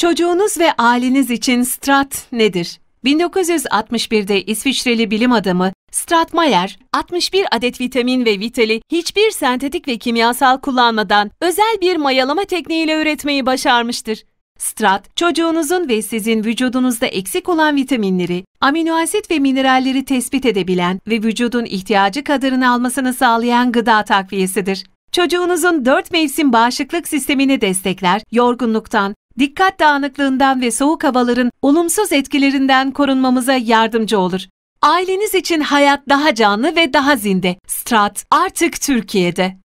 Çocuğunuz ve aileniz için Strat nedir? 1961'de İsviçreli bilim adamı Stratmayer, 61 adet vitamin ve vitali hiçbir sentetik ve kimyasal kullanmadan özel bir mayalama tekniğiyle üretmeyi başarmıştır. Strat, çocuğunuzun ve sizin vücudunuzda eksik olan vitaminleri, amino asit ve mineralleri tespit edebilen ve vücudun ihtiyacı kadarını almasını sağlayan gıda takviyesidir. Çocuğunuzun dört mevsim bağışıklık sistemini destekler, yorgunluktan, dikkat dağınıklığından ve soğuk havaların olumsuz etkilerinden korunmamıza yardımcı olur. Aileniz için hayat daha canlı ve daha zinde. Strat artık Türkiye'de.